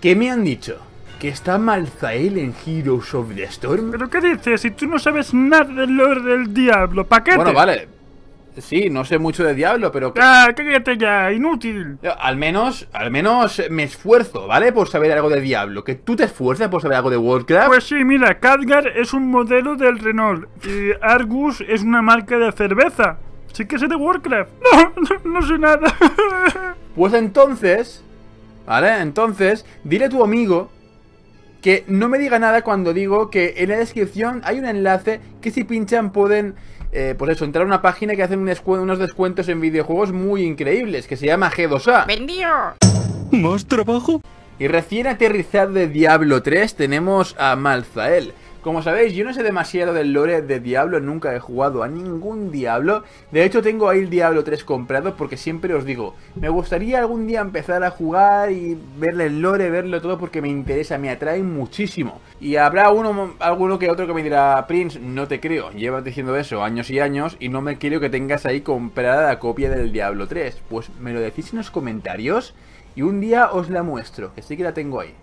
¿Qué me han dicho? ¿Que está Malzael en Heroes of the Storm? ¿Pero qué dices? Si tú no sabes nada del lore del diablo, ¿para qué? Bueno, vale. Sí, no sé mucho de diablo, pero... ¡Ah, cállate ya! ¡Inútil! Al menos, al menos me esfuerzo, ¿vale? Por saber algo de diablo. ¿Que tú te esfuerzas por saber algo de Warcraft? Pues sí, mira, Khadgar es un modelo del Renault. Y Argus es una marca de cerveza. Sí que sé de Warcraft. No, no, no sé nada. Pues entonces, ¿Vale? Entonces, dile a tu amigo que no me diga nada cuando digo que en la descripción hay un enlace que si pinchan pueden, eh, pues eso, entrar a una página que hacen unos descuentos en videojuegos muy increíbles, que se llama G2A. ¡Vendido! ¿Más trabajo? Y recién aterrizado de Diablo 3 tenemos a Malzael, como sabéis, yo no sé demasiado del lore de Diablo, nunca he jugado a ningún Diablo. De hecho, tengo ahí el Diablo 3 comprado porque siempre os digo, me gustaría algún día empezar a jugar y verle el lore, verlo todo porque me interesa, me atrae muchísimo. Y habrá uno, alguno que otro que me dirá, Prince, no te creo, llevas diciendo eso años y años y no me quiero que tengas ahí comprada la copia del Diablo 3. Pues me lo decís en los comentarios y un día os la muestro, que sí que la tengo ahí.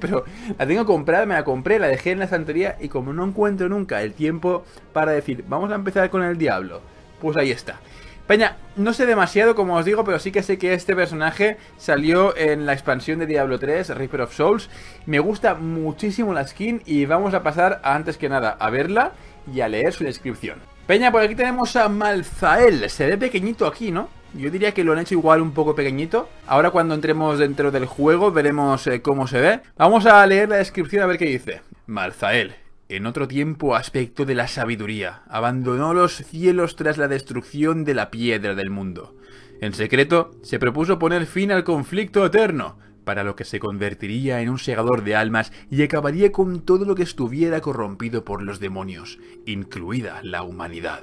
Pero la tengo comprada, me la compré, la dejé en la santería y como no encuentro nunca el tiempo para decir, vamos a empezar con el diablo, pues ahí está. Peña, no sé demasiado como os digo, pero sí que sé que este personaje salió en la expansión de Diablo 3, Reaper of Souls. Me gusta muchísimo la skin y vamos a pasar antes que nada a verla y a leer su descripción. Peña, por aquí tenemos a Malzael. Se ve pequeñito aquí, ¿no? Yo diría que lo han hecho igual un poco pequeñito. Ahora cuando entremos dentro del juego veremos eh, cómo se ve. Vamos a leer la descripción a ver qué dice. Marzael, en otro tiempo aspecto de la sabiduría, abandonó los cielos tras la destrucción de la piedra del mundo. En secreto, se propuso poner fin al conflicto eterno, para lo que se convertiría en un segador de almas y acabaría con todo lo que estuviera corrompido por los demonios, incluida la humanidad.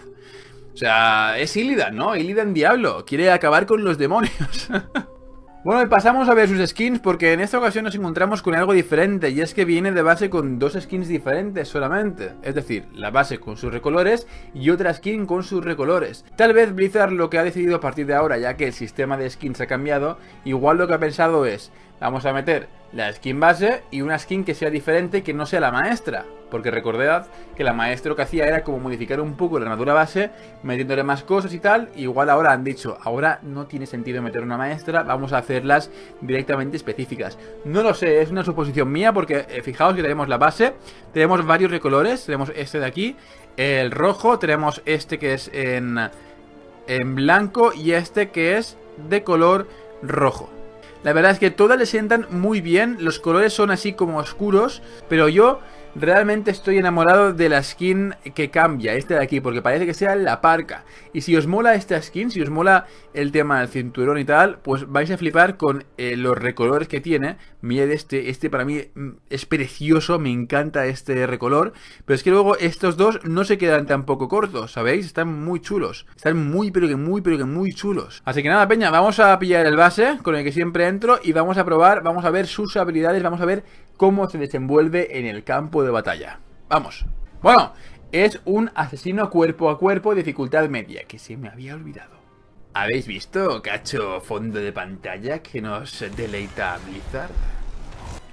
O sea, es Illidan, ¿no? Illidan Diablo. Quiere acabar con los demonios. bueno, y pasamos a ver sus skins porque en esta ocasión nos encontramos con algo diferente y es que viene de base con dos skins diferentes solamente. Es decir, la base con sus recolores y otra skin con sus recolores. Tal vez Blizzard lo que ha decidido a partir de ahora, ya que el sistema de skins ha cambiado, igual lo que ha pensado es vamos a meter la skin base y una skin que sea diferente que no sea la maestra. Porque recordad que la maestra lo que hacía era como modificar un poco la armadura base, metiéndole más cosas y tal. Igual ahora han dicho, ahora no tiene sentido meter una maestra, vamos a hacerlas directamente específicas. No lo sé, es una suposición mía porque eh, fijaos que tenemos la base, tenemos varios recolores, tenemos este de aquí, el rojo, tenemos este que es en, en blanco y este que es de color rojo. La verdad es que todas le sientan muy bien. Los colores son así como oscuros. Pero yo Realmente estoy enamorado de la skin que cambia, esta de aquí, porque parece que sea la parca. Y si os mola esta skin, si os mola el tema del cinturón y tal, pues vais a flipar con eh, los recolores que tiene. Mirad este, este para mí mm, es precioso, me encanta este recolor. Pero es que luego estos dos no se quedan tampoco cortos, ¿sabéis? Están muy chulos, están muy pero que muy pero que muy chulos. Así que nada, peña, vamos a pillar el base con el que siempre entro y vamos a probar, vamos a ver sus habilidades, vamos a ver cómo se desenvuelve en el campo de batalla. Vamos. Bueno, es un asesino cuerpo a cuerpo, dificultad media, que se me había olvidado. ¿Habéis visto, cacho, fondo de pantalla que nos deleita Blizzard?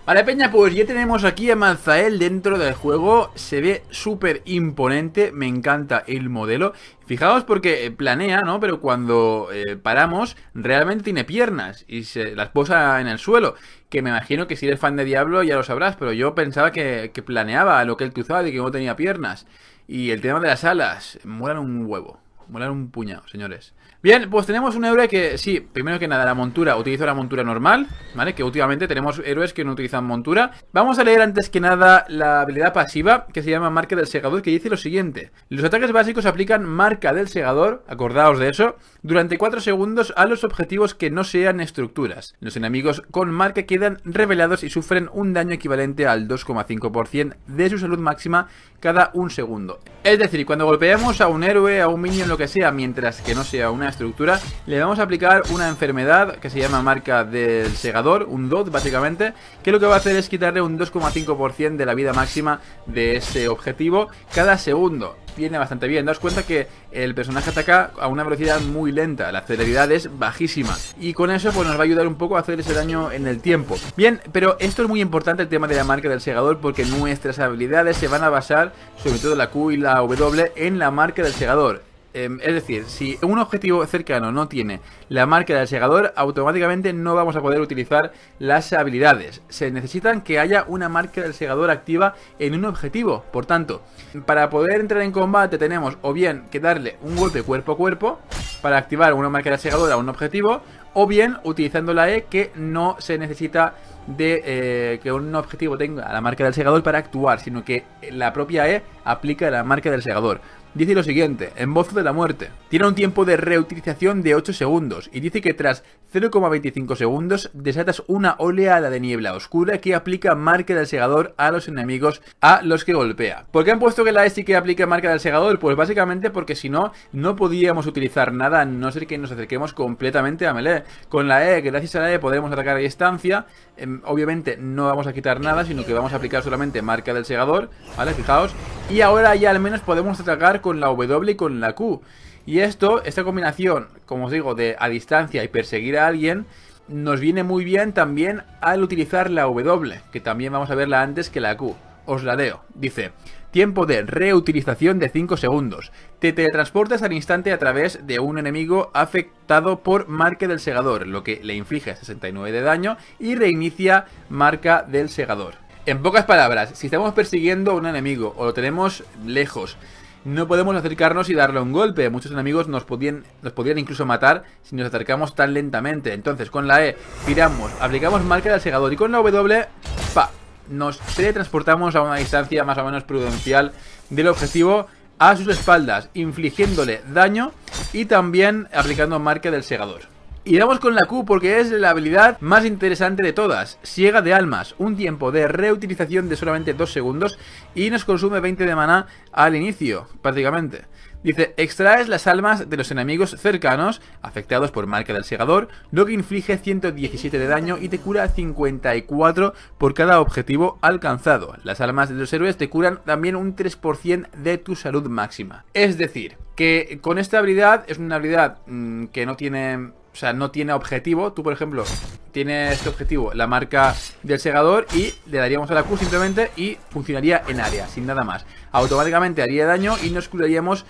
Vale, Peña, pues ya tenemos aquí a Manzael dentro del juego. Se ve súper imponente, me encanta el modelo. Fijaos porque eh, planea, ¿no? Pero cuando eh, paramos, realmente tiene piernas y se las posa en el suelo. Que me imagino que si eres fan de Diablo ya lo sabrás, pero yo pensaba que, que planeaba lo que él cruzaba y que no tenía piernas. Y el tema de las alas, mueran un huevo. Molar un puñado, señores. Bien, pues tenemos un héroe que, sí, primero que nada, la montura. Utilizo la montura normal, ¿vale? Que últimamente tenemos héroes que no utilizan montura. Vamos a leer antes que nada la habilidad pasiva, que se llama Marca del Segador, que dice lo siguiente. Los ataques básicos aplican Marca del Segador, acordaos de eso, durante 4 segundos a los objetivos que no sean estructuras. Los enemigos con marca quedan revelados y sufren un daño equivalente al 2,5% de su salud máxima cada un segundo. Es decir, cuando golpeamos a un héroe, a un minion, lo que sea, mientras que no sea una estructura, le vamos a aplicar una enfermedad que se llama marca del segador, un DOT básicamente, que lo que va a hacer es quitarle un 2,5% de la vida máxima de ese objetivo cada segundo viene bastante bien. Daos cuenta que el personaje ataca a una velocidad muy lenta, la celeridad es bajísima. Y con eso pues nos va a ayudar un poco a hacer ese daño en el tiempo. Bien, pero esto es muy importante el tema de la marca del segador porque nuestras habilidades se van a basar, sobre todo la Q y la W, en la marca del segador. Em, es decir, si un objetivo cercano no tiene la marca del segador, automáticamente no vamos a poder utilizar las habilidades. Se necesitan que haya una marca del segador activa en un objetivo. Por tanto, para poder entrar en combate tenemos o bien que darle un golpe cuerpo a cuerpo para activar una marca del segador a un objetivo, o bien utilizando la E que no se necesita de eh, que un objetivo tenga la marca del segador para actuar, sino que la propia E aplica la marca del segador. Dice lo siguiente, en voz de la muerte. Tiene un tiempo de reutilización de 8 segundos y dice que tras 0,25 segundos desatas una oleada de niebla oscura que aplica marca del segador a los enemigos a los que golpea. ¿Por qué han puesto que la E sí que aplica marca del segador? Pues básicamente porque si no, no podíamos utilizar nada a no ser que nos acerquemos completamente a melee. Con la E, que gracias a la E podemos atacar a distancia. Em, obviamente no vamos a quitar nada, sino que vamos a aplicar solamente marca del segador, ¿vale? Fijaos. Y ahora ya al menos podemos atacar con la W y con la Q. Y esto, esta combinación, como os digo, de a distancia y perseguir a alguien, nos viene muy bien también al utilizar la W, que también vamos a verla antes que la Q. Os la deo, Dice, Tiempo de reutilización de 5 segundos. Te teletransportas al instante a través de un enemigo afectado por marca del segador, lo que le inflige 69 de daño y reinicia marca del segador. En pocas palabras, si estamos persiguiendo a un enemigo o lo tenemos lejos, no podemos acercarnos y darle un golpe. Muchos enemigos nos podían, nos incluso matar si nos acercamos tan lentamente. Entonces, con la E, tiramos, aplicamos marca del segador y con la W, ¡pa! nos teletransportamos a una distancia más o menos prudencial del objetivo a sus espaldas, infligiéndole daño y también aplicando marca del segador. Y vamos con la Q porque es la habilidad más interesante de todas, ciega de Almas, un tiempo de reutilización de solamente 2 segundos y nos consume 20 de maná al inicio, prácticamente. Dice, extraes las almas de los enemigos cercanos, afectados por marca del segador, lo que inflige 117 de daño y te cura 54 por cada objetivo alcanzado. Las almas de los héroes te curan también un 3% de tu salud máxima. Es decir, que con esta habilidad, es una habilidad mm, que no tiene o sea, no tiene objetivo. Tú, por ejemplo, tienes este objetivo, la marca del segador, y le daríamos a la Q simplemente y funcionaría en área, sin nada más. Automáticamente haría daño y nos curaríamos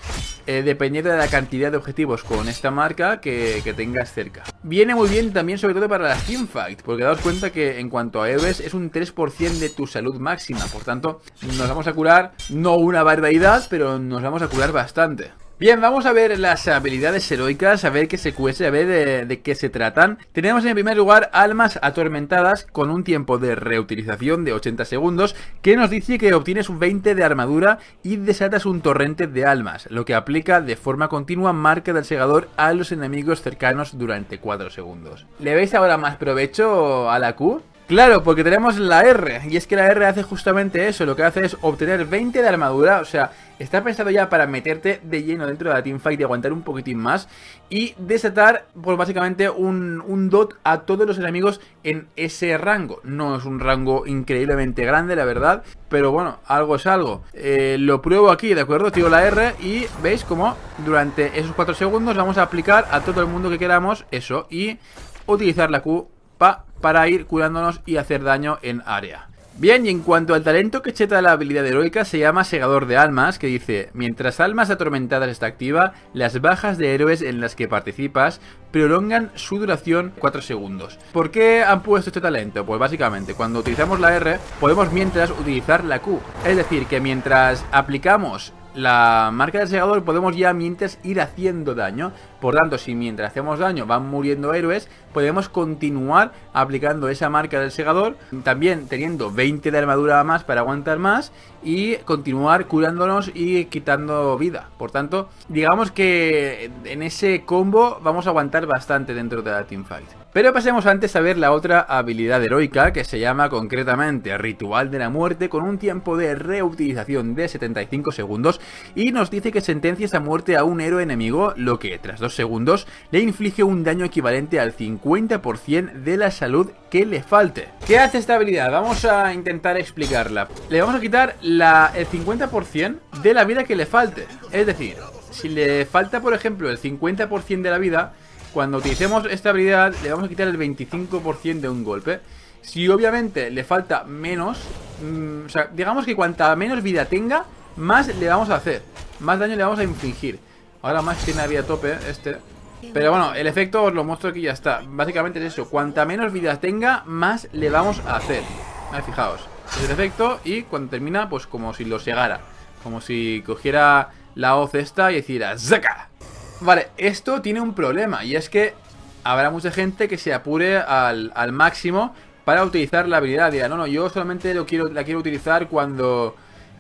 eh, dependiendo de la cantidad de objetivos con esta marca que, tengas cerca. Viene muy bien también, sobre todo para la teamfight, porque daos cuenta que en cuanto a Eves es un 3% de tu salud máxima. Por tanto, nos vamos a curar, no una barbaridad, pero nos vamos a curar bastante. Bien, vamos a ver las habilidades heroicas, a ver qué se cuece, a ver de, de, qué se tratan. Tenemos en primer lugar almas atormentadas con un tiempo de reutilización de 80 segundos que nos dice que obtienes un 20 de armadura y desatas un torrente de almas, lo que aplica de forma continua marca del segador a los enemigos cercanos durante 4 segundos. ¿Le veis ahora más provecho a la Q? Claro, porque tenemos la R, y es que la R hace justamente eso, lo que hace es obtener 20 de armadura, o sea, está pensado ya para meterte de lleno dentro de la teamfight y aguantar un poquitín más, y desatar, pues básicamente, un, dot a todos los enemigos en ese rango. No es un rango increíblemente grande, la verdad, pero bueno, algo es algo. Eh, lo pruebo aquí, ¿de acuerdo? Tiro la R y veis como durante esos 4 segundos vamos a aplicar a todo el mundo que queramos eso, y utilizar la Q para ir curándonos y hacer daño en área. Bien, y en cuanto al talento que cheta la habilidad heroica, se llama Segador de Almas, que dice, mientras Almas Atormentadas está activa, las bajas de héroes en las que participas prolongan su duración 4 segundos. ¿Por qué han puesto este talento? Pues básicamente, cuando utilizamos la R, podemos mientras utilizar la Q. Es decir, que mientras aplicamos la marca del segador podemos ya mientras ir haciendo daño. Por tanto, si mientras hacemos daño van muriendo héroes, podemos continuar aplicando esa marca del segador, también teniendo 20 de armadura más para aguantar más y continuar curándonos y quitando vida. Por tanto, digamos que en ese combo vamos a aguantar bastante dentro de la teamfight. Pero pasemos antes a ver la otra habilidad heroica que se llama concretamente Ritual de la Muerte con un tiempo de reutilización de 75 segundos y nos dice que sentencias a muerte a un héroe enemigo, lo que tras 2 segundos le inflige un daño equivalente al 50% de la salud que le falte. ¿Qué hace esta habilidad? Vamos a intentar explicarla. Le vamos a quitar la, el 50% de la vida que le falte. Es decir, si le falta por ejemplo el 50% de la vida cuando utilicemos esta habilidad le vamos a quitar el 25% de un golpe. Si obviamente le falta menos, mm, o sea, digamos que cuanta menos vida tenga, más le vamos a hacer. Más daño le vamos a infligir. Ahora más que la vida tope este. Pero bueno, el efecto os lo muestro aquí y ya está. Básicamente es eso. Cuanta menos vida tenga, más le vamos a hacer. Vale, fijaos. Es el efecto y cuando termina, pues como si lo llegara, Como si cogiera la hoz esta y hiciera ¡Zaca! Vale, esto tiene un problema y es que habrá mucha gente que se apure al, máximo para utilizar la habilidad. diga no, no, yo solamente lo quiero, la quiero utilizar cuando,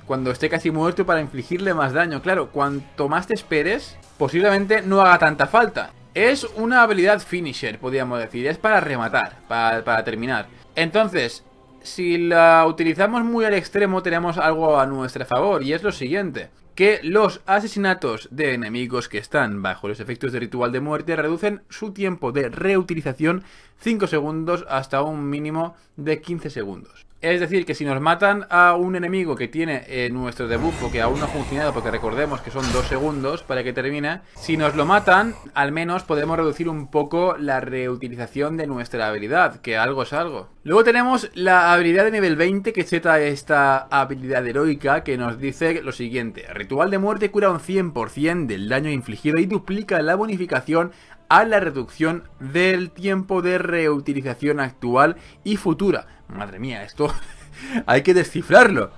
cuando esté casi muerto para infligirle más daño. Claro, cuanto más te esperes, posiblemente no haga tanta falta. Es una habilidad finisher, podríamos decir. Es para rematar, para terminar. Entonces, si la utilizamos muy al extremo, tenemos algo a nuestro favor. Y es lo siguiente que los asesinatos de enemigos que están bajo los efectos de ritual de muerte reducen su tiempo de reutilización 5 segundos hasta un mínimo de 15 segundos. Es decir, que si nos matan a un enemigo que tiene eh, nuestro o que aún no ha funcionado, porque recordemos que son dos segundos para que termine, si nos lo matan, al menos podemos reducir un poco la reutilización de nuestra habilidad, que algo es algo. Luego tenemos la habilidad de nivel 20, que Zeta, esta habilidad heroica, que nos dice lo siguiente. Ritual de muerte cura un 100% del daño infligido y duplica la bonificación a la reducción del tiempo de reutilización actual y futura. Madre mía, esto hay que descifrarlo.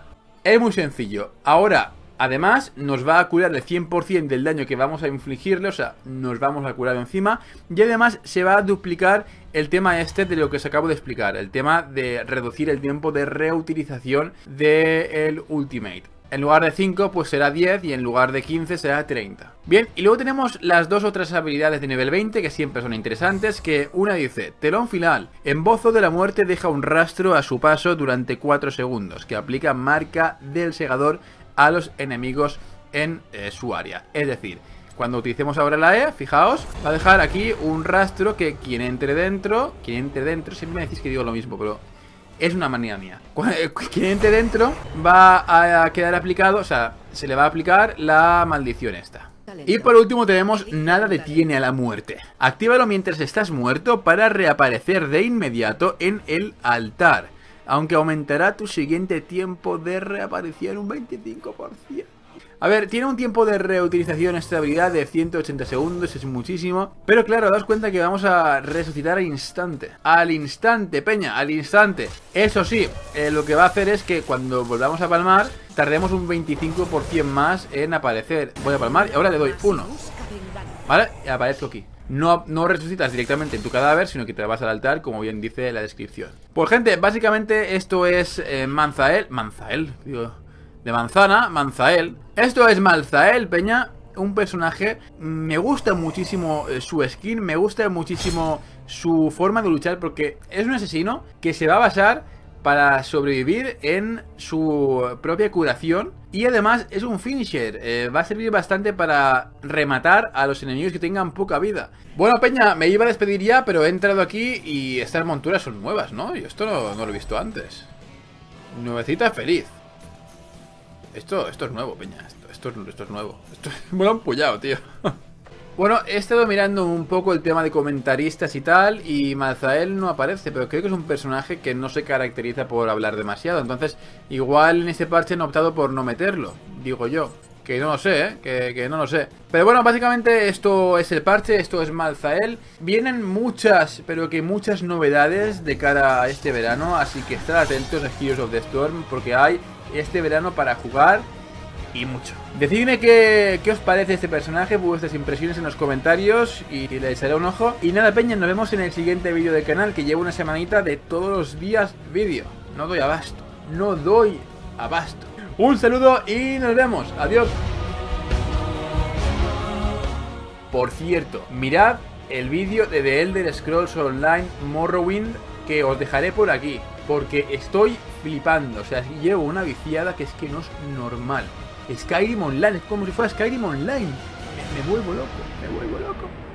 Es muy sencillo. Ahora, además, nos va a curar el 100% del daño que vamos a infligirle, o sea, nos vamos a curar encima. Y además se va a duplicar el tema este de lo que os acabo de explicar, el tema de reducir el tiempo de reutilización del Ultimate. En lugar de 5 pues será 10 y en lugar de 15 será 30. Bien, y luego tenemos las dos otras habilidades de nivel 20 que siempre son interesantes, que una dice, telón final, embozo de la muerte deja un rastro a su paso durante 4 segundos, que aplica marca del segador a los enemigos en eh, su área. Es decir, cuando utilicemos ahora la E, fijaos, va a dejar aquí un rastro que quien entre dentro, quien entre dentro, siempre me decís que digo lo mismo, pero es una manía mía. Quien entre dentro va a quedar aplicado, o sea, se le va a aplicar la maldición esta. Y por último tenemos Nada detiene a la muerte. Actívalo mientras estás muerto para reaparecer de inmediato en el altar. Aunque aumentará tu siguiente tiempo de reaparición un 25%. A ver, tiene un tiempo de reutilización esta habilidad de 180 segundos, es muchísimo. Pero claro, daos cuenta que vamos a resucitar al instante. Al instante, peña, al instante. Eso sí, eh, lo que va a hacer es que cuando volvamos a palmar, tardemos un 25% más en aparecer. Voy a palmar y ahora le doy uno. ¿Vale? Y aparezco aquí. No, no, resucitas directamente en tu cadáver, sino que te vas al altar, como bien dice la descripción. Pues gente, básicamente esto es eh, Manzael. Manzael, digo de manzana, Manzael. Esto es Malzael, Peña, un personaje. Me gusta muchísimo eh, su skin, me gusta muchísimo su forma de luchar porque es un asesino que se va a basar para sobrevivir en su propia curación. Y además es un finisher, eh, va a servir bastante para rematar a los enemigos que tengan poca vida. Bueno, Peña, me iba a despedir ya, pero he entrado aquí y estas monturas son nuevas, ¿no? Yo esto no lo he visto antes. Nuevecita feliz. Esto, esto es nuevo, peña. Esto, es nuevo. Esto, me lo han pullado, tío. Bueno, he estado mirando un poco el tema de comentaristas y tal, y Mazael no aparece, pero creo que es un personaje que no se caracteriza por hablar demasiado. Entonces, igual en este parche han optado por no meterlo, digo yo. Que no lo sé, ¿eh? que, no lo sé. Pero bueno, básicamente esto es el parche, esto es Malzael. Vienen muchas, pero que muchas novedades de cara a este verano. Así que estar atentos a Heroes of the Storm porque hay este verano para jugar y mucho. Decidme qué, os parece este personaje, vuestras impresiones en los comentarios y, les le echaré un ojo. Y nada, Peña, nos vemos en el siguiente vídeo del canal que llevo una semanita de todos los días vídeo. No doy abasto, no doy abasto. Un saludo y nos vemos. Adiós. Por cierto, mirad el vídeo de The Elder Scrolls Online Morrowind que os dejaré por aquí. Porque estoy flipando. O sea, llevo una viciada que es que no es normal. Skyrim Online, es como si fuera Skyrim Online. me, vuelvo loco, me vuelvo loco.